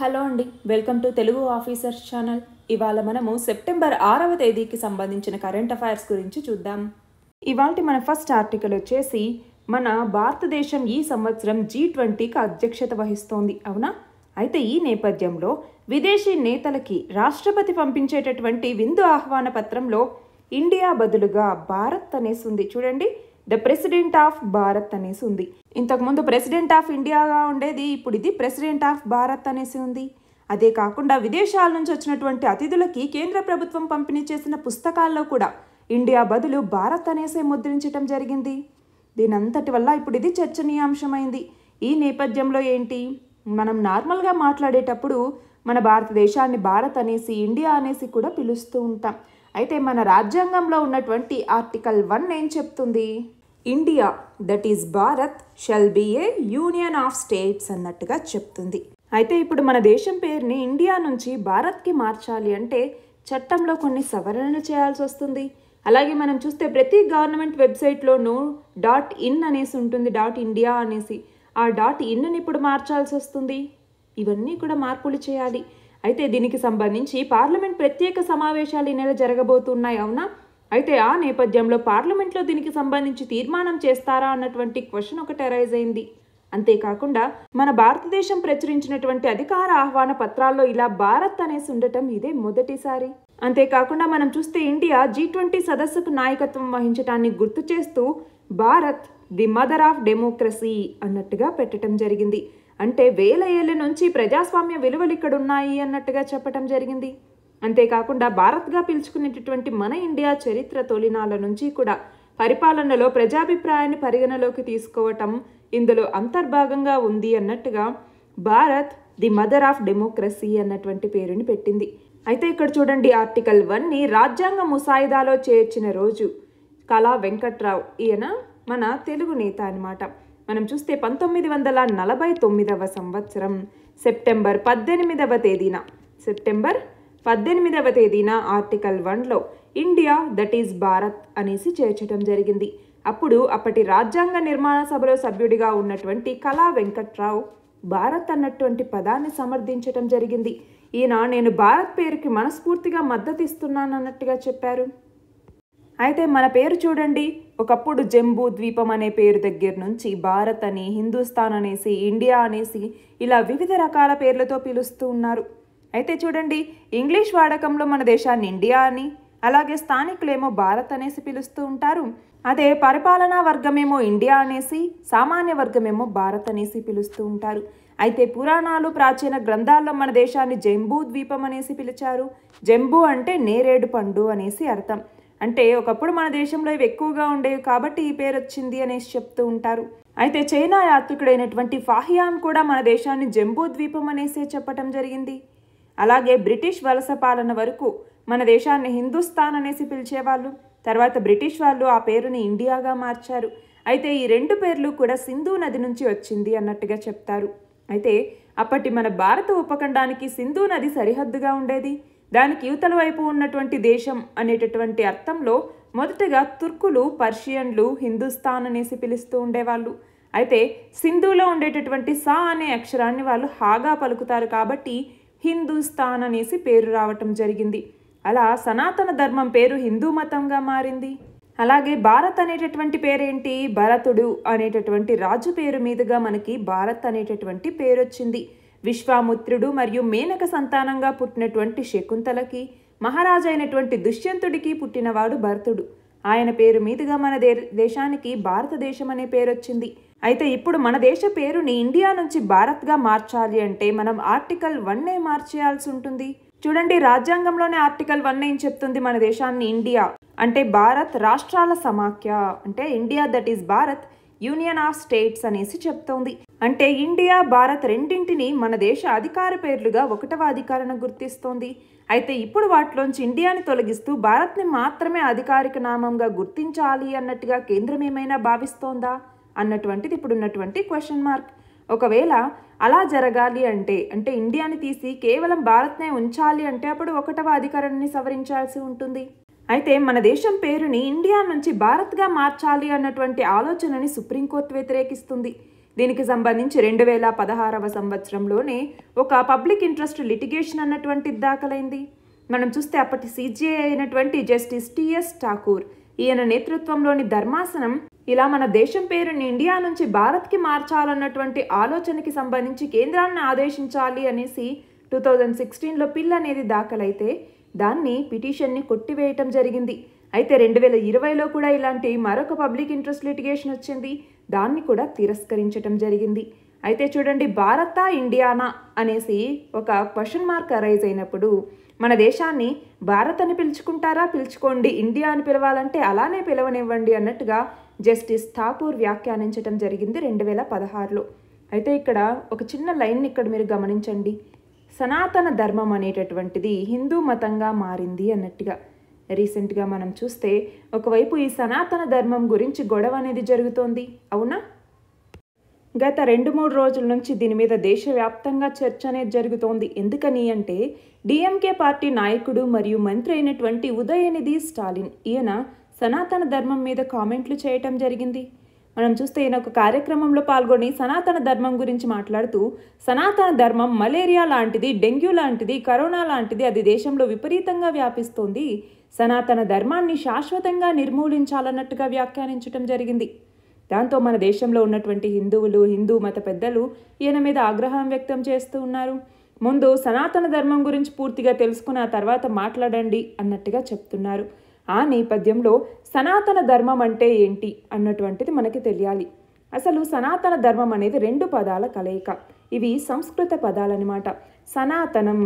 hello అండి welcome to Telugu officers channel ఇవాళ మనము సెప్టెంబర్ ఆరవ తేదీకి సంబంధించిన కరెంట్ అఫైర్స్ గురించి చూద్దాం ఇవాళ మన ఫస్ట్ ఆర్టికల్ వచ్చేసి మన భారతదేశం ఈ సంవత్సరం జీ ట్వంటీకి అధ్యక్షత వహిస్తోంది అవునా అయితే ఈ నేపథ్యంలో విదేశీ నేతలకి రాష్ట్రపతి పంపించేటటువంటి విందు ఆహ్వాన పత్రంలో ఇండియా బదులుగా భారత్ అనేసింది చూడండి ద ప్రెసిడెంట్ ఆఫ్ భారత్ అనేసి ఉంది ఇంతకుముందు ప్రెసిడెంట్ ఆఫ్ ఇండియాగా ఉండేది ఇప్పుడు ఇది ప్రెసిడెంట్ ఆఫ్ భారత్ అనేసి ఉంది అదే కాకుండా విదేశాల నుంచి వచ్చినటువంటి అతిథులకి కేంద్ర ప్రభుత్వం పంపిణీ చేసిన పుస్తకాల్లో కూడా ఇండియా బదులు భారత్ అనేసే ముద్రించటం జరిగింది దీనంతటి వల్ల ఇప్పుడు ఇది చర్చనీయాంశమైంది ఈ నేపథ్యంలో ఏంటి మనం నార్మల్గా మాట్లాడేటప్పుడు మన భారతదేశాన్ని భారత్ అనేసి ఇండియా అనేసి కూడా పిలుస్తూ ఉంటాం అయితే మన రాజ్యాంగంలో ఉన్నటువంటి ఆర్టికల్ వన్ ఏం చెప్తుంది India that is Bharat shall be a union of states అన్నట్టుగా చెప్తుంది అయితే ఇప్పుడు మన దేశం పేరుని ఇండియా నుంచి భారత్కి మార్చాలి అంటే చట్టంలో కొన్ని సవరణలు చేయాల్సి వస్తుంది అలాగే మనం చూస్తే ప్రతి గవర్నమెంట్ వెబ్సైట్లోనూ డాట్ ఇన్ అనేసి ఉంటుంది డాట్ ఇండియా అనేసి ఆ డాట్ ఇన్ని ఇప్పుడు మార్చాల్సి వస్తుంది ఇవన్నీ కూడా మార్పులు చేయాలి అయితే దీనికి సంబంధించి పార్లమెంట్ ప్రత్యేక సమావేశాలు ఈ నెల జరగబోతున్నాయి అవునా అయితే ఆ నేపథ్యంలో పార్లమెంట్లో దీనికి సంబంధించి తీర్మానం చేస్తారా అన్నటువంటి క్వశ్చన్ ఒకటి అరైజ్ అయింది అంతేకాకుండా మన భారతదేశం ప్రచురించినటువంటి అధికార ఆహ్వాన పత్రాల్లో ఇలా భారత్ అనేసి ఉండటం ఇదే మొదటిసారి అంతేకాకుండా మనం చూస్తే ఇండియా జీ ట్వంటీ సదస్సుకు నాయకత్వం వహించటాన్ని గుర్తు చేస్తూ Bharat the mother of democracy అన్నట్టుగా పెట్టడం జరిగింది అంటే వేల ఏళ్ళ నుంచి ప్రజాస్వామ్య విలువలు ఇక్కడ ఉన్నాయి అన్నట్టుగా చెప్పటం జరిగింది అంతేకాకుండా భారత్గా పిలుచుకునేటటువంటి మన ఇండియా చరిత్ర తొలినాల నుంచి కూడా పరిపాలనలో ప్రజాభిప్రాయాన్ని పరిగణలోకి తీసుకోవటం ఇందులో అంతర్భాగంగా ఉంది అన్నట్టుగా Bharat the mother of democracy అన్నటువంటి పేరుని పెట్టింది అయితే ఇక్కడ చూడండి ఆర్టికల్ వన్ని రాజ్యాంగ ముసాయిదాలో చేర్చిన రోజు కళా వెంకట్రావు ఈయన మన తెలుగు నేత అనమాట మనం చూస్తే పంతొమ్మిది వందల నలభై తొమ్మిదవ సంవత్సరం సెప్టెంబర్ పద్దెనిమిదవ తేదీన సెప్టెంబర్ పద్దెనిమిదవ తేదీన ఆర్టికల్ వన్లో ఇండియా దట్ ఈజ్ భారత్ అనేసి చేర్చడం జరిగింది అప్పుడు అప్పటి రాజ్యాంగ నిర్మాణ సభలో సభ్యుడిగా ఉన్నటువంటి కళా వెంకట్రావు భారత్ అన్నటువంటి పదాన్ని సమర్థించటం జరిగింది ఈయన నేను భారత్ పేరుకి మనస్ఫూర్తిగా మద్దతు ఇస్తున్నాను అన్నట్టుగా చెప్పారు అయితే మన పేరు చూడండి ఒకప్పుడు జంబూ ద్వీపం అనే పేరు దగ్గర నుంచి భారత్ అని హిందుస్థాన్ అనేసి ఇండియా అనేసి ఇలా వివిధ రకాల పేర్లతో పిలుస్తూ ఉన్నారు అయితే చూడండి ఇంగ్లీష్ వాడకంలో మన దేశాన్ని ఇండియా అని అలాగే స్థానికులేమో భారత్ అనేసి పిలుస్తూ ఉంటారు అదే పరిపాలనా వర్గమేమో ఇండియా అనేసి సామాన్య వర్గమేమో భారత్ అనేసి పిలుస్తూ ఉంటారు అయితే పురాణాలు ప్రాచీన గ్రంథాల్లో మన దేశాన్ని జంబూ ద్వీపం అనేసి పిలిచారు జంబూ అంటే నేరేడు పండు అనేసి అర్థం అంటే ఒకప్పుడు మన దేశంలో ఇవి ఎక్కువగా ఉండేవి కాబట్టి ఈ పేరు వచ్చింది అనేసి చెప్తూ ఉంటారు అయితే చైనా యాత్రికుడైనటువంటి ఫాహియాన్ కూడా మన దేశాన్ని జంబూ ద్వీపం అనేసి చెప్పటం జరిగింది అలాగే బ్రిటిష్ వలస పాలన వరకు మన దేశాన్ని హిందుస్థాన్ అనేసి పిలిచేవాళ్ళు తర్వాత బ్రిటిష్ వాళ్ళు ఆ పేరుని ఇండియాగా మార్చారు అయితే ఈ రెండు పేర్లు కూడా సింధు నది నుంచి వచ్చింది అన్నట్టుగా చెప్తారు అయితే అప్పటి మన భారత ఉపఖండానికి సింధు నది సరిహద్దుగా ఉండేది దానికి యువతల వైపు ఉన్నటువంటి దేశం అనేటటువంటి అర్థంలో మొదటగా తుర్కులు పర్షియన్లు హిందుస్థాన్ అనేసి పిలుస్తూ ఉండేవాళ్ళు అయితే సింధులో ఉండేటటువంటి సా అనే అక్షరాన్ని వాళ్ళు హాగా పలుకుతారు కాబట్టి హిందూస్థాన్ అనేసి పేరు రావటం జరిగింది అలా సనాతన ధర్మం పేరు హిందూ మతంగా మారింది అలాగే భారత్ అనేటటువంటి పేరేంటి భరతుడు అనేటటువంటి రాజు పేరు మీదుగా మనకి భారత్ అనేటటువంటి పేరు వచ్చింది విశ్వాముత్రుడు మరియు మేనక సంతానంగా పుట్టినటువంటి శకుంతలకి మహారాజైనటువంటి దుష్యంతుడికి పుట్టినవాడు భరతుడు ఆయన పేరు మీదుగా మన దే దేశానికి భారతదేశం అనే పేరొచ్చింది అయితే ఇప్పుడు మన దేశ పేరుని ఇండియా నుంచి భారత్గా మార్చాలి అంటే మనం ఆర్టికల్ వన్నే మార్చేయాల్సి ఉంటుంది చూడండి రాజ్యాంగంలోనే ఆర్టికల్ వన్ ఏం చెప్తుంది మన దేశాన్ని ఇండియా అంటే భారత్ రాష్ట్రాల సమాఖ్య అంటే India that is Bharat union of states అనేసి చెప్తోంది అంటే ఇండియా భారత్ రెండింటిని మన దేశ అధికార పేర్లుగా ఒకటవ అధికారణ గుర్తిస్తోంది అయితే ఇప్పుడు వాటిలోంచి ఇండియాని తొలగిస్తూ భారత్ని మాత్రమే అధికారిక నామంగా గుర్తించాలి అన్నట్టుగా కేంద్రం ఏమైనా భావిస్తోందా అన్నటువంటిది ఇప్పుడు ఉన్నటువంటి క్వశ్చన్ మార్క్ ఒకవేళ అలా జరగాలి అంటే అంటే ఇండియాని తీసి కేవలం భారత్నే ఉంచాలి అంటే అప్పుడు ఒకటవ అధికారాన్ని సవరించాల్సి ఉంటుంది అయితే మన దేశం పేరుని ఇండియా నుంచి భారత్గా మార్చాలి అన్నటువంటి ఆలోచనని సుప్రీంకోర్టు వ్యతిరేకిస్తుంది దీనికి సంబంధించి రెండు వేల పదహారవ సంవత్సరంలోనే ఒక పబ్లిక్ ఇంట్రెస్ట్ లిటిగేషన్ అన్నటువంటిది దాఖలైంది మనం చూస్తే అప్పటి సీజీఐ అయినటువంటి జస్టిస్ టిఎస్ ఠాకూర్ ఈయన నేతృత్వంలోని ధర్మాసనం ఇలా మన దేశం పేరుని ఇండియా నుంచి భారత్కి మార్చాలన్నటువంటి ఆలోచనకి సంబంధించి కేంద్రాలను ఆదేశించాలి అనేసి టూ థౌజండ్ సిక్స్టీన్లో పిల్ అనేది దాఖలైతే దాన్ని పిటిషన్ని కొట్టివేయటం జరిగింది అయితే రెండు వేల ఇరవైలో కూడా ఇలాంటి మరొక పబ్లిక్ ఇంట్రెస్ట్ లిటిగేషన్ వచ్చింది దాన్ని కూడా తిరస్కరించటం జరిగింది అయితే చూడండి భారత ఇండియానా అనేసి ఒక క్వశ్చన్ మార్క్ అరైజ్ అయినప్పుడు మన దేశాన్ని భారత్ అని పిలుచుకుంటారా పిలుచుకోండి ఇండియా అని పిలవాలంటే అలానే పిలవనివ్వండి అన్నట్టుగా జస్టిస్ థాపూర్ వ్యాఖ్యానించడం జరిగింది రెండు వేల పదహారులో అయితే ఇక్కడ ఒక చిన్న లైన్ ఇక్కడ మీరు గమనించండి సనాతన ధర్మం అనేటటువంటిది హిందూ మతంగా మారింది అన్నట్టుగా రీసెంట్గా మనం చూస్తే ఒకవైపు ఈ సనాతన ధర్మం గురించి గొడవ అనేది జరుగుతోంది అవునా గత రెండు మూడు రోజుల నుంచి దీని మీద దేశవ్యాప్తంగా చర్చ అనేది జరుగుతోంది ఎందుకని అంటే డిఎంకే పార్టీ నాయకుడు మరియు మంత్రి అయినటువంటి ఉదయనిధి స్టాలిన్ ఈయన సనాతన ధర్మం మీద కామెంట్లు చేయటం జరిగింది మనం చూస్తే ఈయన ఒక కార్యక్రమంలో పాల్గొని సనాతన ధర్మం గురించి మాట్లాడుతూ సనాతన ధర్మం మలేరియా లాంటిది డెంగ్యూ లాంటిది కరోనా లాంటిది అది దేశంలో విపరీతంగా వ్యాపిస్తోంది సనాతన ధర్మాన్ని శాశ్వతంగా నిర్మూలించాలన్నట్టుగా వ్యాఖ్యానించడం జరిగింది దాంతో మన దేశంలో ఉన్నటువంటి హిందువులు హిందూ మత పెద్దలు ఈయన మీద ఆగ్రహం వ్యక్తం చేస్తూ ఉన్నారు ముందు సనాతన ధర్మం గురించి పూర్తిగా తెలుసుకున్న తర్వాత మాట్లాడండి అన్నట్టుగా చెప్తున్నారు ఆ నేపథ్యంలో సనాతన ధర్మం అంటే ఏంటి అన్నటువంటిది మనకి తెలియాలి అసలు సనాతన ధర్మం అనేది రెండు పదాల కలయిక ఇవి సంస్కృత పదాలన్నమాట సనాతనం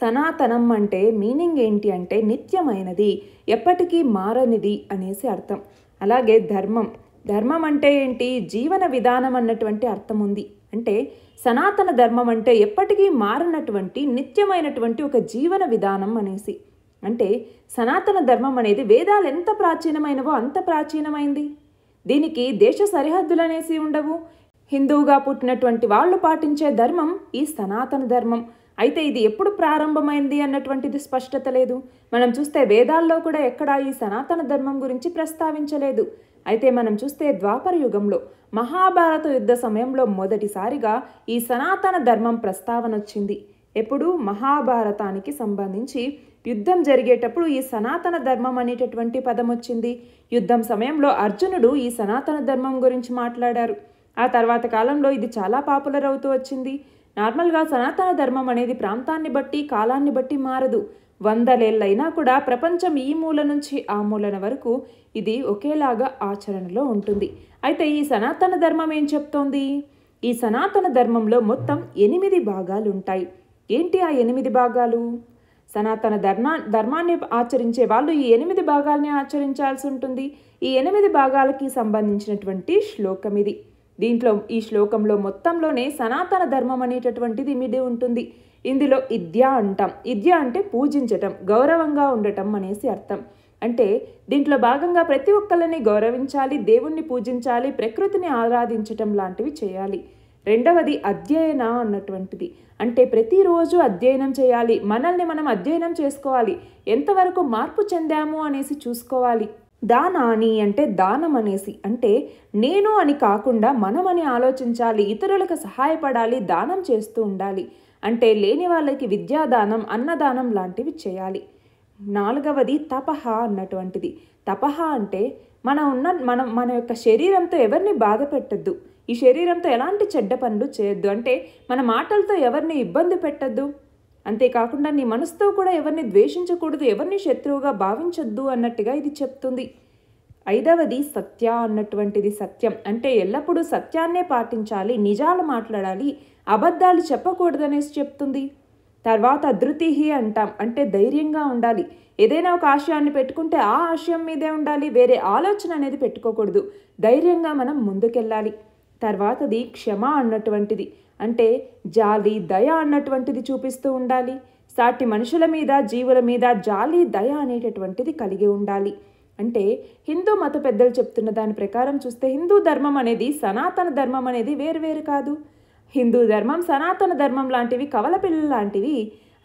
సనాతనం అంటే మీనింగ్ ఏంటి అంటే నిత్యమైనది ఎప్పటికీ మారనిది అనేసి అర్థం అలాగే ధర్మం ధర్మం అంటే ఏంటి జీవన విధానం అన్నటువంటి అర్థం ఉంది అంటే సనాతన ధర్మం అంటే ఎప్పటికీ మారినటువంటి నిత్యమైనటువంటి ఒక జీవన విధానం అనేసి అంటే సనాతన ధర్మం అనేది వేదాలు ఎంత ప్రాచీనమైనవో అంత ప్రాచీనమైంది దీనికి దేశ సరిహద్దులు అనేసి ఉండవు హిందువుగా పుట్టినటువంటి వాళ్ళు పాటించే ధర్మం ఈ సనాతన ధర్మం అయితే ఇది ఎప్పుడు ప్రారంభమైంది అన్నటువంటిది స్పష్టత లేదు మనం చూస్తే వేదాల్లో కూడా ఎక్కడా ఈ సనాతన ధర్మం గురించి ప్రస్తావించలేదు అయితే మనం చూస్తే ద్వాపర యుగంలో మహాభారత యుద్ధ సమయంలో మొదటిసారిగా ఈ సనాతన ధర్మం ప్రస్తావన వచ్చింది ఎప్పుడు మహాభారతానికి సంబంధించి యుద్ధం జరిగేటప్పుడు ఈ సనాతన ధర్మం అనేటటువంటి పదం వచ్చింది యుద్ధం సమయంలో అర్జునుడు ఈ సనాతన ధర్మం గురించి మాట్లాడారు ఆ తర్వాత కాలంలో ఇది చాలా పాపులర్ అవుతూ వచ్చింది నార్మల్గా సనాతన ధర్మం అనేది ప్రాంతాన్ని బట్టి కాలాన్ని బట్టి మారదు వందలేళ్ళైనా కూడా ప్రపంచం ఈ మూల నుంచి ఆ మూలన వరకు ఇది ఒకేలాగా ఆచరణలో ఉంటుంది అయితే ఈ సనాతన ధర్మం ఏం చెప్తోంది ఈ సనాతన ధర్మంలో మొత్తం ఎనిమిది భాగాలు ఉంటాయి ఏంటి ఆ ఎనిమిది భాగాలు సనాతన ధర్మా ధర్మాన్ని ఆచరించే వాళ్ళు ఈ ఎనిమిది భాగాల్ని ఆచరించాల్సి ఉంటుంది ఈ ఎనిమిది భాగాలకి సంబంధించినటువంటి శ్లోకం ఇది దీంట్లో ఈ శ్లోకంలో మొత్తంలోనే సనాతన ధర్మం అనేటటువంటిది మిడి ఉంటుంది ఇందులో ఇద్య అంటాం ఇద్య అంటే పూజించటం గౌరవంగా ఉండటం అనేసి అర్థం అంటే దీంట్లో భాగంగా ప్రతి ఒక్కళ్ళని గౌరవించాలి దేవుణ్ణి పూజించాలి ప్రకృతిని ఆరాధించటం లాంటివి చేయాలి రెండవది అధ్యయన అన్నటువంటిది అంటే ప్రతిరోజు అధ్యయనం చేయాలి మనల్ని మనం అధ్యయనం చేసుకోవాలి ఎంతవరకు మార్పు చెందాము అనేసి చూసుకోవాలి దానాని అంటే దానం అనేసి అంటే నేను అని కాకుండా మనమని ఆలోచించాలి ఇతరులకు సహాయపడాలి దానం చేస్తూ ఉండాలి అంటే లేని వాళ్ళకి విద్యాదానం అన్నదానం లాంటివి చేయాలి నాలుగవది తపహ అన్నటువంటిది తపహ అంటే మన ఉన్న మనం మన యొక్క శరీరంతో ఎవరిని బాధ పెట్టద్దు ఈ శరీరంతో ఎలాంటి చెడ్డ పనులు చేయొద్దు అంటే మన మాటలతో ఎవరిని ఇబ్బంది పెట్టద్దు అంతేకాకుండా నీ మనసుతో కూడా ఎవరిని ద్వేషించకూడదు ఎవరిని శత్రువుగా భావించొద్దు అన్నట్టుగా ఇది చెప్తుంది ఐదవది సత్య అన్నటువంటిది సత్యం అంటే ఎల్లప్పుడూ సత్యాన్నే పాటించాలి నిజాలు మాట్లాడాలి అబద్ధాలు చెప్పకూడదనేసి చెప్తుంది తర్వాత ధృతిహి అంటాం అంటే ధైర్యంగా ఉండాలి ఏదైనా ఒక ఆశయాన్ని పెట్టుకుంటే ఆ ఆశయం మీదే ఉండాలి వేరే ఆలోచన అనేది పెట్టుకోకూడదు ధైర్యంగా మనం ముందుకెళ్ళాలి తర్వాతది క్షమ అన్నటువంటిది అంటే జాలి దయ అన్నటువంటిది చూపిస్తూ ఉండాలి సాటి మనుషుల మీద జీవుల మీద జాలి దయ అనేటటువంటిది కలిగి ఉండాలి అంటే హిందూ మత పెద్దలు చెప్తున్న దాని ప్రకారం చూస్తే హిందూ ధర్మం అనేది సనాతన ధర్మం అనేది వేరువేరు కాదు హిందూ ధర్మం సనాతన ధర్మం లాంటివి కవల పిల్లలు లాంటివి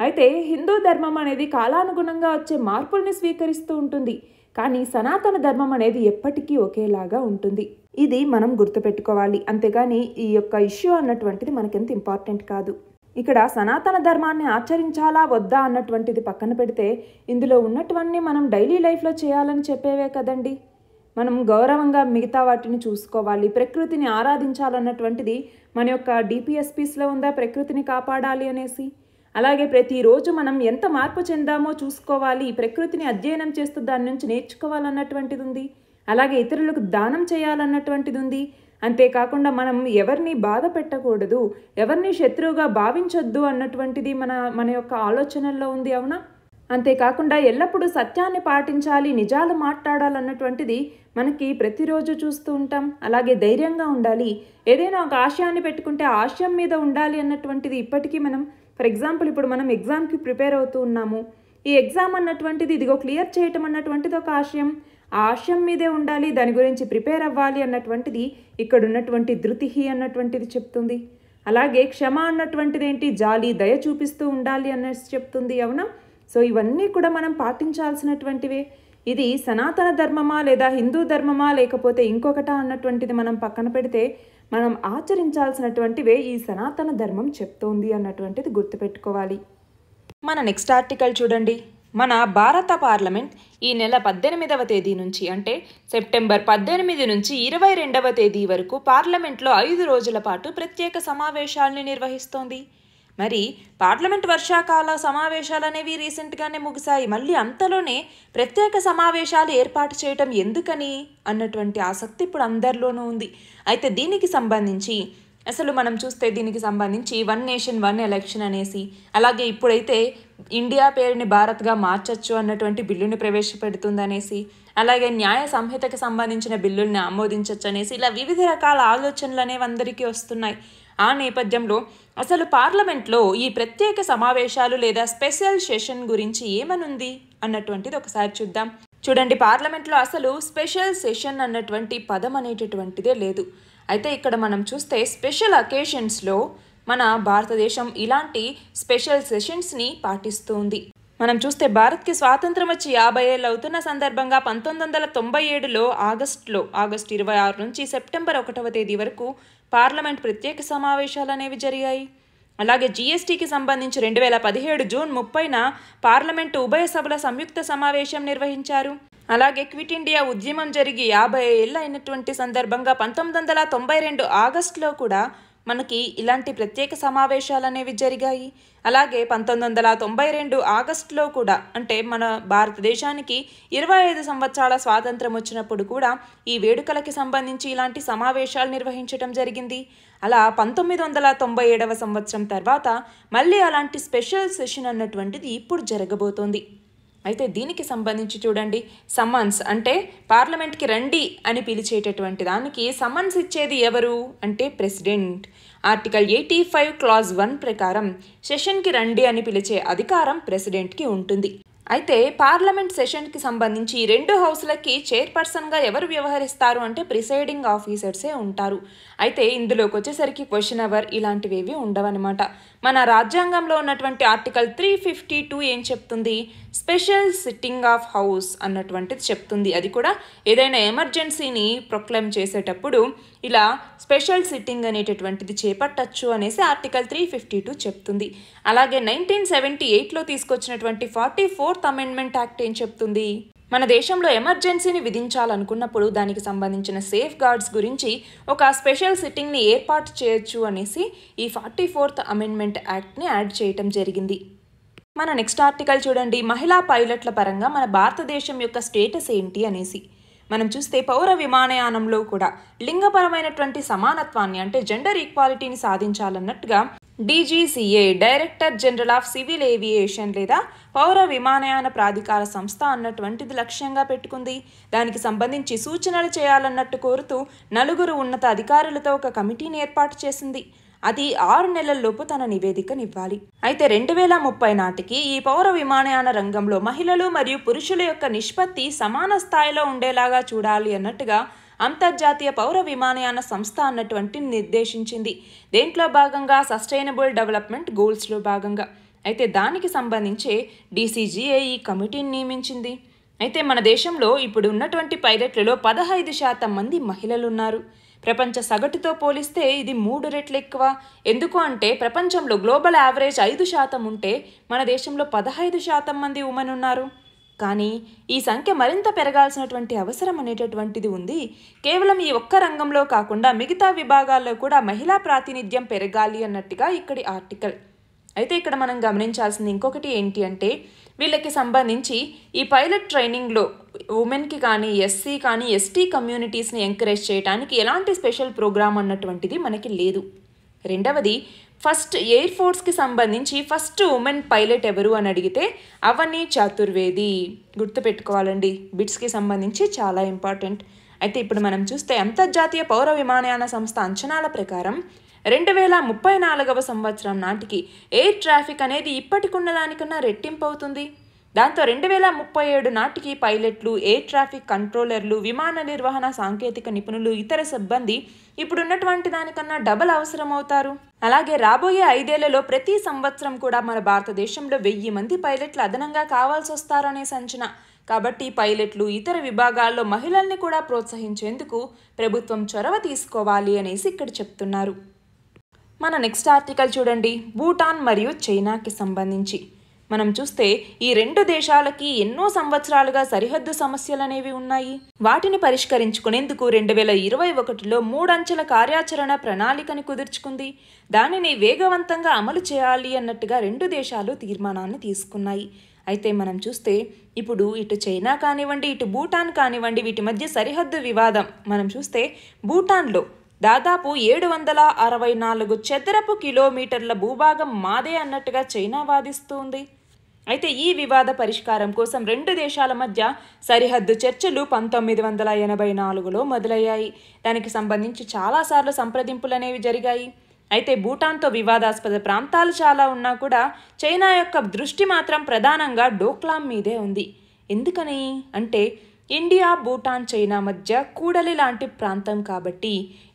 అయితే హిందూ ధర్మం అనేది కాలానుగుణంగా వచ్చే మార్పుల్ని స్వీకరిస్తూ ఉంటుంది కానీ సనాతన ధర్మం అనేది ఎప్పటికీ ఒకేలాగా ఉంటుంది ఇది మనం గుర్తుపెట్టుకోవాలి అంతేగాని ఈ యొక్క ఇష్యూ అన్నటువంటిది మనకెంత ఇంపార్టెంట్ కాదు ఇక్కడ సనాతన ధర్మాన్ని ఆచరించాలా వద్దా అన్నటువంటిది పక్కన పెడితే ఇందులో ఉన్నటువన్నీ మనం డైలీ లైఫ్లో చేయాలని చెప్పేవే కదండి మనం గౌరవంగా మిగతా వాటిని చూసుకోవాలి ప్రకృతిని ఆరాధించాలన్నటువంటిది మన యొక్క డిపిఎస్పీస్లో ఉందా ప్రకృతిని కాపాడాలి అనేసి అలాగే ప్రతిరోజు మనం ఎంత మార్పు చెందామో చూసుకోవాలి ప్రకృతిని అధ్యయనం చేస్తూ దాని నుంచి నేర్చుకోవాలన్నటువంటిది ఉంది అలాగే ఇతరులకు దానం చేయాలన్నటువంటిది ఉంది అంతేకాకుండా మనం ఎవరిని బాధ పెట్టకూడదు ఎవరిని శత్రువుగా భావించొద్దు అన్నటువంటిది మన మన యొక్క ఆలోచనల్లో ఉంది అవునా అంతేకాకుండా ఎల్లప్పుడూ సత్యాన్ని పాటించాలి నిజాలు మాట్లాడాలన్నటువంటిది మనకి ప్రతిరోజు చూస్తూ ఉంటాం అలాగే ధైర్యంగా ఉండాలి ఏదైనా ఒక ఆశయాన్ని పెట్టుకుంటే ఆశయం మీద ఉండాలి అన్నటువంటిది ఇప్పటికీ మనం ఫర్ ఎగ్జాంపుల్ ఇప్పుడు మనం ఎగ్జామ్కి ప్రిపేర్ అవుతూ ఉన్నాము ఈ ఎగ్జామ్ అన్నటువంటిది ఇదిగో క్లియర్ చేయటం అన్నటువంటిది ఒక ఆశయం ఆ ఆశయం మీదే ఉండాలి దాని గురించి ప్రిపేర్ అవ్వాలి అన్నటువంటిది ఇక్కడ ఉన్నటువంటి ధృతిహి అన్నటువంటిది చెప్తుంది అలాగే క్షమ అన్నటువంటిది ఏంటి జాలి దయ చూపిస్తూ ఉండాలి అన్నట్టు చెప్తుంది అవునా సో ఇవన్నీ కూడా మనం పాటించాల్సినటువంటివే ఇది సనాతన ధర్మమా లేదా హిందూ ధర్మమా లేకపోతే ఇంకొకటా అన్నటువంటిది మనం పక్కన పెడితే మనం ఆచరించాల్సినటువంటివే ఈ సనాతన ధర్మం చెప్తోంది అన్నటువంటిది గుర్తుపెట్టుకోవాలి మన నెక్స్ట్ ఆర్టికల్ చూడండి మన భారత పార్లమెంట్ ఈ నెల పద్దెనిమిదవ తేదీ నుంచి అంటే సెప్టెంబర్ పద్దెనిమిది నుంచి ఇరవై రెండవ తేదీ వరకు పార్లమెంట్లో ఐదు రోజుల పాటు ప్రత్యేక సమావేశాల్ని నిర్వహిస్తోంది మరి పార్లమెంట్ వర్షాకాల సమావేశాలు అనేవి రీసెంట్గానే ముగిశాయి మళ్ళీ అంతలోనే ప్రత్యేక సమావేశాలు ఏర్పాటు చేయటం ఎందుకని అన్నటువంటి ఆసక్తి ఇప్పుడు అందరిలోనూ ఉంది అయితే దీనికి సంబంధించి అసలు మనం చూస్తే దీనికి సంబంధించి వన్ నేషన్ వన్ ఎలక్షన్ అనేసి అలాగే ఇప్పుడైతే ఇండియా పేరుని భారత్గా మార్చచ్చు అన్నటువంటి బిల్లుని ప్రవేశపెడుతుందనేసి అలాగే న్యాయ సంహితకు సంబంధించిన బిల్లుల్ని ఆమోదించవచ్చు అనేసి ఇలా వివిధ రకాల ఆలోచనలు అనేవి అందరికీ వస్తున్నాయి ఆ నేపథ్యంలో అసలు పార్లమెంట్లో ఈ ప్రత్యేక సమావేశాలు లేదా స్పెషల్ సెషన్ గురించి ఏమనుంది అన్నటువంటిది ఒకసారి చూద్దాం చూడండి పార్లమెంట్లో అసలు స్పెషల్ సెషన్ అన్నటువంటి పదం అనేటటువంటిదే లేదు అయితే ఇక్కడ మనం చూస్తే స్పెషల్ అకేషన్స్లో మన భారతదేశం ఇలాంటి స్పెషల్ సెషన్స్ని పాటిస్తోంది మనం చూస్తే భారత్కి స్వాతంత్రం వచ్చి యాభై ఏళ్ళు అవుతున్న సందర్భంగా పంతొమ్మిది వందల తొంభై ఏడులో ఆగస్టులో ఆగస్టు ఇరవై ఆరు నుంచి సెప్టెంబర్ ఒకటవ తేదీ వరకు పార్లమెంట్ ప్రత్యేక సమావేశాలు అనేవి జరిగాయి అలాగే జీఎస్టీకి సంబంధించి రెండు వేల పదిహేడు జూన్ ముప్పైన పార్లమెంటు ఉభయ సభల సంయుక్త సమావేశం నిర్వహించారు అలాగే క్విట్ ఇండియా ఉద్యమం జరిగి యాభై ఏళ్ళు అయినటువంటి సందర్భంగా పంతొమ్మిది వందల తొంభై రెండు ఆగస్టులో కూడా మనకి ఇలాంటి ప్రత్యేక సమావేశాలు అనేవి జరిగాయి అలాగే పంతొమ్మిది వందల తొంభై రెండు ఆగస్టులో కూడా అంటే మన భారతదేశానికి ఇరవై ఐదు సంవత్సరాల స్వాతంత్రం వచ్చినప్పుడు కూడా ఈ వేడుకలకి సంబంధించి ఇలాంటి సమావేశాలు నిర్వహించడం జరిగింది అలా పంతొమ్మిది వందల తొంభై ఏడవ సంవత్సరం తర్వాత మళ్ళీ అలాంటి స్పెషల్ సెషన్ అన్నటువంటిది ఇప్పుడు జరగబోతోంది అయితే దీనికి సంబంధించి చూడండి సమన్స్ అంటే పార్లమెంట్కి రండి అని పిలిచేటటువంటి దానికి సమన్స్ ఇచ్చేది ఎవరు అంటే president article eighty five clause one ప్రకారం సెషన్కి రండి అని పిలిచే అధికారం ప్రెసిడెంట్కి ఉంటుంది అయితే పార్లమెంట్ సెషన్కి సంబంధించి రెండు హౌస్లకి చైర్పర్సన్గా ఎవరు వ్యవహరిస్తారు అంటే ప్రిసైడింగ్ ఆఫీసర్సే ఉంటారు అయితే ఇందులోకి వచ్చేసరికి క్వశ్చన్ అవర్ ఇలాంటివేవి ఉండవన్నమాట మన రాజ్యాంగంలో ఉన్నటువంటి ఆర్టికల్ త్రీ ఫిఫ్టీ టూ ఏం చెప్తుంది స్పెషల్ సిట్టింగ్ ఆఫ్ హౌస్ అన్నటువంటిది చెప్తుంది అది కూడా ఏదైనా ఎమర్జెన్సీని ప్రొక్లెయిమ్ చేసేటప్పుడు ఇలా స్పెషల్ సిట్టింగ్ అనేటటువంటిది చేపట్టచ్చు అనేసి ఆర్టికల్ త్రీ ఫిఫ్టీ టూ చెప్తుంది అలాగే నైన్టీన్ సెవెంటీ ఎయిట్లో తీసుకొచ్చినటువంటి ఫార్టీ ఫోర్త్ అమెండ్మెంట్ యాక్ట్ ఏం చెప్తుంది మన దేశంలో ఎమర్జెన్సీని విధించాలనుకున్నప్పుడు దానికి సంబంధించిన సేఫ్ గార్డ్స్ గురించి ఒక స్పెషల్ సిట్టింగ్ని ఏర్పాటు చేయొచ్చు అనేసి ఈ ఫార్టీ ఫోర్త్ అమెండ్మెంట్ యాక్ట్ని యాడ్ చేయటం జరిగింది మన నెక్స్ట్ ఆర్టికల్ చూడండి మహిళా పైలట్ల పరంగా మన భారతదేశం యొక్క స్టేటస్ ఏంటి అనేసి మనం చూస్తే పౌర విమానయానంలో కూడా లింగపరమైనటువంటి సమానత్వాన్ని అంటే జెండర్ ఈక్వాలిటీని సాధించాలన్నట్టుగా DGCA director general of civil aviation లేదా పౌర విమానయాన ప్రాధికార సంస్థ అన్నటువంటిది లక్ష్యంగా పెట్టుకుంది దానికి సంబంధించి సూచనలు చేయాలన్నట్టు కోరుతూ నలుగురు ఉన్నత అధికారులతో ఒక కమిటీని ఏర్పాటు చేసింది అది ఆరు నెలల్లోపు తన నివేదికనివ్వాలి అయితే రెండు వేల ముప్పై నాటికి ఈ పౌర విమానయాన రంగంలో మహిళలు మరియు పురుషుల యొక్క నిష్పత్తి సమాన స్థాయిలో ఉండేలాగా చూడాలి అన్నట్టుగా అంతర్జాతీయ పౌర విమానయాన సంస్థ అన్నటువంటి నిర్దేశించింది దేంట్లో భాగంగా సస్టైనబుల్ డెవలప్మెంట్ గోల్స్లో భాగంగా అయితే దానికి సంబంధించే డీసీజీఏ ఈ కమిటీని నియమించింది అయితే మన దేశంలో ఇప్పుడు ఉన్నటువంటి పైలట్లలో పదహైదు శాతం మంది మహిళలు ఉన్నారు ప్రపంచ సగటుతో పోలిస్తే ఇది మూడు రెట్లు ఎక్కువ ఎందుకు అంటే ప్రపంచంలో గ్లోబల్ యావరేజ్ ఐదు శాతం ఉంటే మన దేశంలో పదహైదు శాతం మంది ఉమెన్ ఉన్నారు కానీ ఈ సంఖ్య మరింత పెరగాల్సినటువంటి అవసరం అనేటటువంటిది ఉంది కేవలం ఈ ఒక్క రంగంలో కాకుండా మిగతా విభాగాల్లో కూడా మహిళా ప్రాతినిధ్యం పెరగాలి అన్నట్టుగా ఇక్కడి ఆర్టికల్ అయితే ఇక్కడ మనం గమనించాల్సింది ఇంకొకటి ఏంటి అంటే వీళ్ళకి సంబంధించి ఈ పైలట్ ట్రైనింగ్లో ఉమెన్కి కానీ ఎస్సీ కానీ ఎస్టీ కమ్యూనిటీస్ని ఎంకరేజ్ చేయడానికి ఎలాంటి స్పెషల్ ప్రోగ్రామ్ అన్నటువంటిది మనకి లేదు రెండవది ఫస్ట్ ఎయిర్ ఫోర్స్కి సంబంధించి ఫస్ట్ ఉమెన్ పైలట్ ఎవరు అని అడిగితే అవని చాతుర్వేది గుర్తుపెట్టుకోవాలండి బిట్స్కి సంబంధించి చాలా ఇంపార్టెంట్ అయితే ఇప్పుడు మనం చూస్తే అంతర్జాతీయ పౌర విమానయాన సంస్థ అంచనాల ప్రకారం రెండు వేల ముప్పై నాలుగవ సంవత్సరం నాటికి ఎయిర్ ట్రాఫిక్ అనేది ఇప్పటికున్న దానికన్నా రెట్టింపు అవుతుంది దాంతో రెండు వేల ముప్పై ఏడు నాటికి పైలట్లు ఎయిర్ ట్రాఫిక్ కంట్రోలర్లు విమాన నిర్వహణ సాంకేతిక నిపుణులు ఇతర సిబ్బంది ఇప్పుడున్నటువంటి దానికన్నా డబల్ అవసరం అవుతారు అలాగే రాబోయే ఐదేళ్లలో ప్రతి సంవత్సరం కూడా మన భారతదేశంలో వెయ్యి మంది పైలట్లు అదనంగా కావాల్సి వస్తారనే సంచనా కాబట్టి పైలట్లు ఇతర విభాగాల్లో మహిళల్ని కూడా ప్రోత్సహించేందుకు ప్రభుత్వం చొరవ తీసుకోవాలి అనేసి ఇక్కడ చెప్తున్నారు మన నెక్స్ట్ ఆర్టికల్ చూడండి భూటాన్ మరియు చైనాకి సంబంధించి మనం చూస్తే ఈ రెండు దేశాలకి ఎన్నో సంవత్సరాలుగా సరిహద్దు సమస్యలనేవి ఉన్నాయి వాటిని పరిష్కరించుకునేందుకు రెండు వేల ఇరవై ఒకటిలో మూడంచెల కార్యాచరణ ప్రణాళికని కుదుర్చుకుంది దానిని వేగవంతంగా అమలు చేయాలి అన్నట్టుగా రెండు దేశాలు తీర్మానాన్ని తీసుకున్నాయి అయితే మనం చూస్తే ఇప్పుడు ఇటు చైనా కానివ్వండి ఇటు భూటాన్ కానివ్వండి వీటి మధ్య సరిహద్దు వివాదం మనం చూస్తే భూటాన్లో దాదాపు ఏడు వందల అరవై నాలుగు చదరపు కిలోమీటర్ల భూభాగం మాదే అన్నట్టుగా చైనా వాదిస్తుంది అయితే ఈ వివాద పరిష్కారం కోసం రెండు దేశాల మధ్య సరిహద్దు చర్చలు పంతొమ్మిది వందల ఎనభై నాలుగులో మొదలయ్యాయి దానికి సంబంధించి చాలాసార్లు సంప్రదింపులు అనేవి జరిగాయి అయితే భూటాన్తో వివాదాస్పద ప్రాంతాలు చాలా ఉన్నా కూడా చైనా యొక్క దృష్టి మాత్రం ప్రధానంగా డోక్లాం మీదే ఉంది ఎందుకని అంటే ఇండియా భూటాన్ చైనా మధ్య కూడలి లాంటి ప్రాంతం కాబట్టి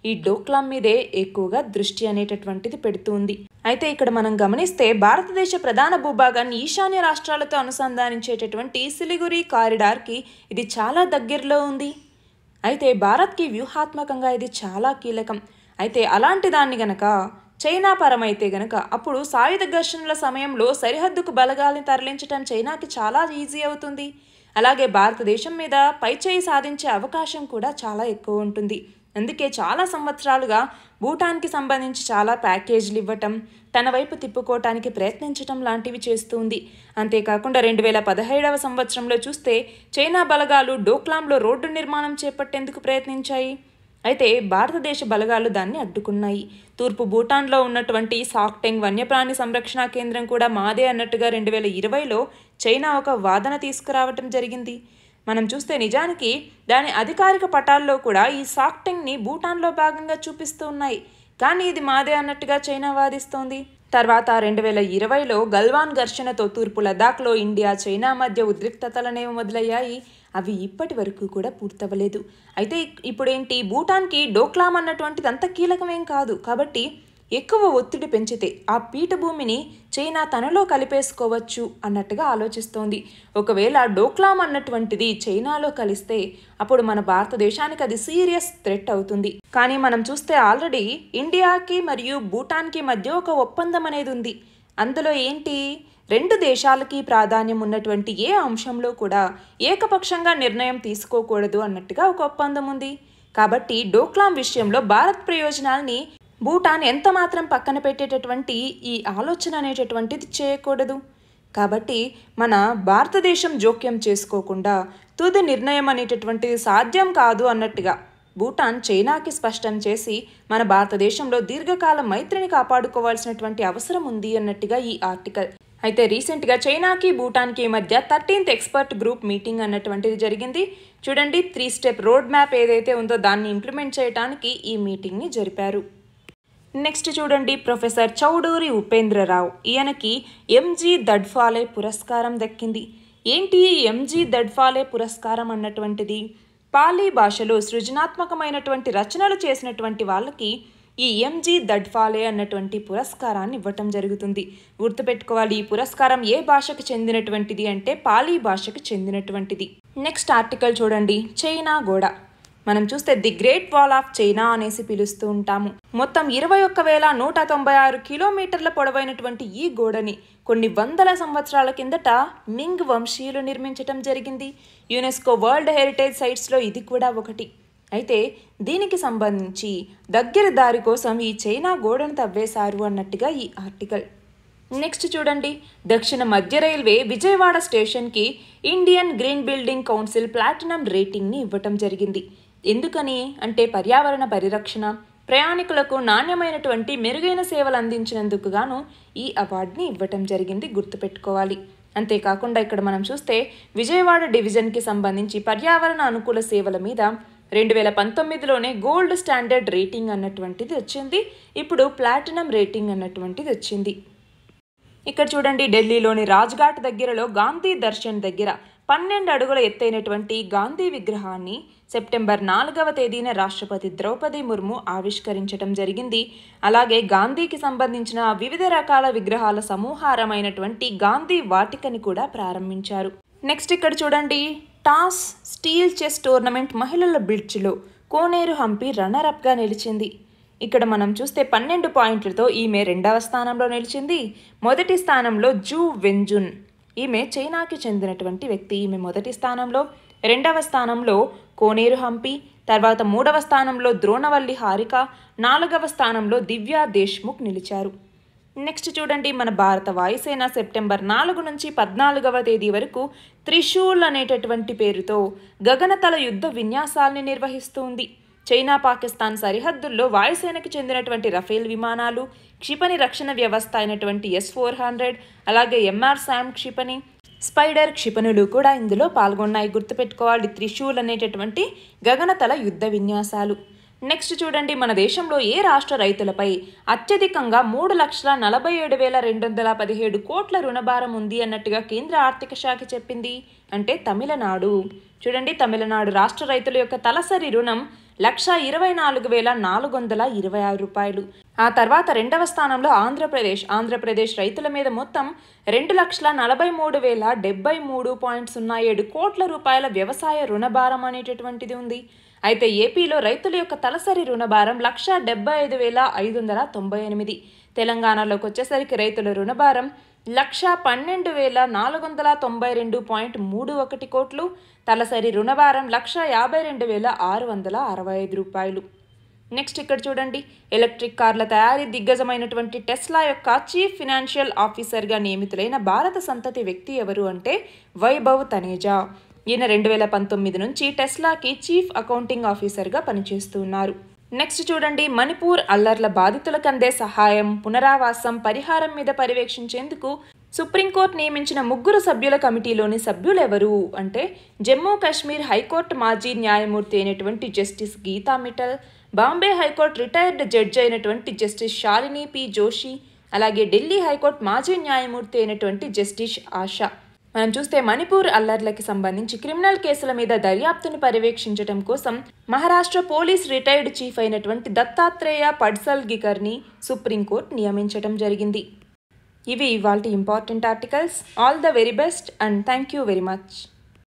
ఈ డోక్లాం మీదే ఎక్కువగా దృష్టి అనేటటువంటిది పెడుతుంది అయితే ఇక్కడ మనం గమనిస్తే భారతదేశ ప్రధాన భూభాగాన్ని ఈశాన్య రాష్ట్రాలతో అనుసంధానించేటటువంటి సిలిగురి కారిడార్కి ఇది చాలా దగ్గరలో ఉంది అయితే భారత్కి వ్యూహాత్మకంగా ఇది చాలా కీలకం అయితే అలాంటి దాన్ని గనక చైనా పరమైతే గనక అప్పుడు సాయుధ ఘర్షణల సమయంలో సరిహద్దుకు బలగాల్ని తరలించడం చైనాకి చాలా ఈజీ అవుతుంది అలాగే భారతదేశం మీద పైచేయి సాధించే అవకాశం కూడా చాలా ఎక్కువ ఉంటుంది అందుకే చాలా సంవత్సరాలుగా భూటాన్కి సంబంధించి చాలా ప్యాకేజీలు ఇవ్వటం తన వైపు తిప్పుకోవటానికి ప్రయత్నించటం లాంటివి ఉంది అంతేకాకుండా రెండు వేల పదహైడవ సంవత్సరంలో చూస్తే చైనా బలగాలు డోక్లాంలో రోడ్డు నిర్మాణం చేపట్టేందుకు ప్రయత్నించాయి అయితే భారతదేశ బలగాలు దాన్ని అడ్డుకున్నాయి తూర్పు భూటాన్లో ఉన్నటువంటి సాక్టెంగ్ వన్యప్రాణి సంరక్షణ కేంద్రం కూడా మాదే అన్నట్టుగా రెండు వేల ఇరవైలో చైనా ఒక వాదన తీసుకురావటం జరిగింది మనం చూస్తే నిజానికి దాని అధికారిక పటాల్లో కూడా ఈ సాక్టింగ్ని భూటాన్లో భాగంగా చూపిస్తూ ఉన్నాయి కానీ ఇది మాదే అన్నట్టుగా చైనా వాదిస్తోంది తర్వాత రెండు వేల ఇరవైలో గల్వాన్ ఘర్షణతో తూర్పు లదాఖ్లో ఇండియా చైనా మధ్య ఉద్రిక్తతలనేవి మొదలయ్యాయి అవి ఇప్పటి వరకు కూడా పూర్తవ్వలేదు అయితే ఇప్పుడేంటి భూటాన్కి డోక్లాం అన్నటువంటిది అంత కీలకమేం కాదు కాబట్టి ఎక్కువ ఒత్తిడి పెంచితే ఆ పీఠభూమిని చైనా తనలో కలిపేసుకోవచ్చు అన్నట్టుగా ఆలోచిస్తోంది ఒకవేళ డోక్లాం అన్నటువంటిది చైనాలో కలిస్తే అప్పుడు మన భారతదేశానికి అది సీరియస్ థ్రెట్ అవుతుంది కానీ మనం చూస్తే ఆల్రెడీ ఇండియాకి మరియు భూటాన్కి మధ్య ఒక ఒప్పందం అనేది ఉంది అందులో ఏంటి రెండు దేశాలకి ప్రాధాన్యం ఉన్నటువంటి ఏ అంశంలో కూడా ఏకపక్షంగా నిర్ణయం తీసుకోకూడదు అన్నట్టుగా ఒక ఒప్పందం ఉంది కాబట్టి డోక్లాం విషయంలో భారత్ ప్రయోజనాల్ని భూటాన్ ఎంత మాత్రం పక్కన పెట్టేటటువంటి ఈ ఆలోచన అనేటటువంటిది చేయకూడదు కాబట్టి మన భారతదేశం జోక్యం చేసుకోకుండా తుది నిర్ణయం అనేటటువంటిది సాధ్యం కాదు అన్నట్టుగా భూటాన్ చైనాకి స్పష్టం చేసి మన భారతదేశంలో దీర్ఘకాల మైత్రిని కాపాడుకోవాల్సినటువంటి అవసరం ఉంది అన్నట్టుగా ఈ ఆర్టికల్ అయితే రీసెంట్గా చైనాకి భూటాన్కి మధ్య థర్టీన్త్ ఎక్స్పర్ట్ గ్రూప్ మీటింగ్ అన్నటువంటిది జరిగింది చూడండి త్రీ స్టెప్ రోడ్ మ్యాప్ ఏదైతే ఉందో దాన్ని ఇంప్లిమెంట్ చేయడానికి ఈ మీటింగ్ని జరిపారు నెక్స్ట్ చూడండి ప్రొఫెసర్ చౌడూరి ఉపేంద్రరావు ఈయనకి ఎంజీ దడ్ఫాలే పురస్కారం దక్కింది ఏంటి ఎంజీ దడ్ఫాలే పురస్కారం అన్నటువంటిది పాలీ భాషలో సృజనాత్మకమైనటువంటి రచనలు చేసినటువంటి వాళ్ళకి ఈ ఎంజీ దడ్ఫాలే అన్నటువంటి పురస్కారాన్ని ఇవ్వటం జరుగుతుంది గుర్తుపెట్టుకోవాలి ఈ పురస్కారం ఏ భాషకు చెందినటువంటిది అంటే పాలీ భాషకు చెందినటువంటిది నెక్స్ట్ ఆర్టికల్ చూడండి చైనా గోడ మనం చూస్తే the great wall of China అనేసి పిలుస్తూ ఉంటాము మొత్తం ఇరవై ఒక్క వేల నూట తొంభై ఆరు కిలోమీటర్ల పొడవైనటువంటి ఈ గోడని కొన్ని వందల సంవత్సరాల కిందట మింగ్ వంశీయులు నిర్మించటం జరిగింది యునెస్కో వరల్డ్ హెరిటేజ్ సైట్స్లో ఇది కూడా ఒకటి అయితే దీనికి సంబంధించి దగ్గర దారి కోసం ఈ చైనా గోడను తవ్వేశారు అన్నట్టుగా ఈ ఆర్టికల్ నెక్స్ట్ చూడండి దక్షిణ మధ్య రైల్వే విజయవాడ స్టేషన్కి Indian green building council platinum రేటింగ్ని ఇవ్వటం జరిగింది ఎందుకని అంటే పర్యావరణ పరిరక్షణ ప్రయాణికులకు నాణ్యమైనటువంటి మెరుగైన సేవలు అందించినందుకు గాను ఈ అవార్డుని ఇవ్వటం జరిగింది గుర్తుపెట్టుకోవాలి అంతేకాకుండా ఇక్కడ మనం చూస్తే విజయవాడ డివిజన్కి సంబంధించి పర్యావరణ అనుకూల సేవల మీద రెండు వేల పంతొమ్మిదిలోనే గోల్డ్ స్టాండర్డ్ రేటింగ్ అన్నటువంటిది వచ్చింది ఇప్పుడు ప్లాటినం రేటింగ్ అన్నటువంటిది వచ్చింది ఇక్కడ చూడండి ఢిల్లీలోని రాజ్ఘాట్ దగ్గరలో గాంధీ దర్శన్ దగ్గర పన్నెండు అడుగుల ఎత్తైనటువంటి గాంధీ విగ్రహాన్ని సెప్టెంబర్ నాలుగవ తేదీన రాష్ట్రపతి ద్రౌపది ముర్ము ఆవిష్కరించడం జరిగింది అలాగే గాంధీకి సంబంధించిన వివిధ రకాల విగ్రహాల సమూహారమైనటువంటి గాంధీ వాటికని కూడా ప్రారంభించారు నెక్స్ట్ ఇక్కడ చూడండి టాస్ స్టీల్ చెస్ టోర్నమెంట్ మహిళల బ్రిడ్జ్లో కోనేరు హంపి రన్నరప్గా నిలిచింది ఇక్కడ మనం చూస్తే పన్నెండు పాయింట్లతో ఈమె రెండవ స్థానంలో నిలిచింది మొదటి స్థానంలో జూ వెంజున్ ఈమె చైనాకి చెందినటువంటి వ్యక్తి ఈమె మొదటి స్థానంలో రెండవ స్థానంలో కోనేరు హంపి తర్వాత మూడవ స్థానంలో ద్రోణవల్లి హారిక నాలుగవ స్థానంలో దివ్యా దేశ్ముఖ్ నిలిచారు నెక్స్ట్ చూడండి మన భారత వాయుసేన సెప్టెంబర్ నాలుగు నుంచి పద్నాలుగవ తేదీ వరకు త్రిశూల్ అనేటటువంటి పేరుతో గగనతల యుద్ధ విన్యాసాల్ని నిర్వహిస్తుంది చైనా పాకిస్తాన్ సరిహద్దుల్లో వాయుసేనకు చెందినటువంటి రఫేల్ విమానాలు క్షిపణి రక్షణ వ్యవస్థ అయినటువంటి ఎస్ ఫోర్ హండ్రెడ్ అలాగే ఎంఆర్ శామ్ క్షిపణి స్పైడర్ క్షిపణులు కూడా ఇందులో పాల్గొన్నాయి గుర్తుపెట్టుకోవాలి త్రిశూల్ అనేటటువంటి గగనతల యుద్ధ విన్యాసాలు నెక్స్ట్ చూడండి మన దేశంలో ఏ రాష్ట్ర రైతులపై అత్యధికంగా మూడు లక్షల నలభై ఏడు వేల రెండు వందల పదిహేడు కోట్ల రుణభారం ఉంది అన్నట్టుగా కేంద్ర ఆర్థిక శాఖ చెప్పింది అంటే తమిళనాడు చూడండి తమిళనాడు రాష్ట్ర రైతుల యొక్క తలసరి రుణం లక్ష ఇరవై నాలుగు వేల నాలుగు వందల ఇరవై ఆరు రూపాయలు ఆ తర్వాత రెండవ స్థానంలో ఆంధ్రప్రదేశ్ ఆంధ్రప్రదేశ్ రైతుల మీద మొత్తం రెండు లక్షల నలభై మూడు వేల డెబ్బై మూడు పాయింట్ సున్నా ఏడు కోట్ల రూపాయల వ్యవసాయ రుణభారం అనేటటువంటిది ఉంది అయితే ఏపీలో రైతుల యొక్క తలసరి రుణభారం లక్ష డెబ్బై ఐదు వేల ఐదు వందల తొంభై ఎనిమిది తెలంగాణలోకి వచ్చేసరికి రైతుల రుణభారం లక్ష పన్నెండు వేల నాలుగు వందల తొంభై రెండు పాయింట్ మూడు ఒకటి కోట్లు తలసరి రుణభారం లక్ష యాభై రెండు వేల ఆరు వందల అరవై ఐదు రూపాయలు నెక్స్ట్ ఇక్కడ చూడండి ఎలక్ట్రిక్ కార్ల తయారీ దిగ్గజమైనటువంటి టెస్లా యొక్క చీఫ్ ఫినాన్షియల్ ఆఫీసర్గా నియమితులైన భారత సంతతి వ్యక్తి ఎవరు అంటే వైభవ్ తనేజా ఈయన రెండు వేల పంతొమ్మిది నుంచి టెస్లాకి చీఫ్ అకౌంటింగ్ ఆఫీసర్గా పనిచేస్తున్నారు నెక్స్ట్ చూడండి మణిపూర్ అల్లర్ల బాధితులకు అందే సహాయం పునరావాసం పరిహారం మీద పర్యవేక్షించేందుకు సుప్రీంకోర్టు నియమించిన ముగ్గురు సభ్యుల కమిటీలోని సభ్యులెవరు అంటే జమ్మూ కాశ్మీర్ హైకోర్టు మాజీ న్యాయమూర్తి అయినటువంటి justice Geeta Mittal Bombay high court retired judge అయినటువంటి జస్టిస్ శాలిని పి జోషి అలాగే ఢిల్లీ హైకోర్టు మాజీ న్యాయమూర్తి అయినటువంటి జస్టిస్ ఆశా మనం చూస్తే మణిపూర్ అల్లర్లకి సంబంధించి క్రిమినల్ కేసుల మీద దర్యాప్తును పర్యవేక్షించడం కోసం మహారాష్ట్ర పోలీస్ రిటైర్డ్ చీఫ్ అయినటువంటి దత్తాత్రేయ పడ్సల్ గికర్ని సుప్రీంకోర్టు నియమించడం జరిగింది ఇవి ఇవాళ important articles all the very best and thank you very much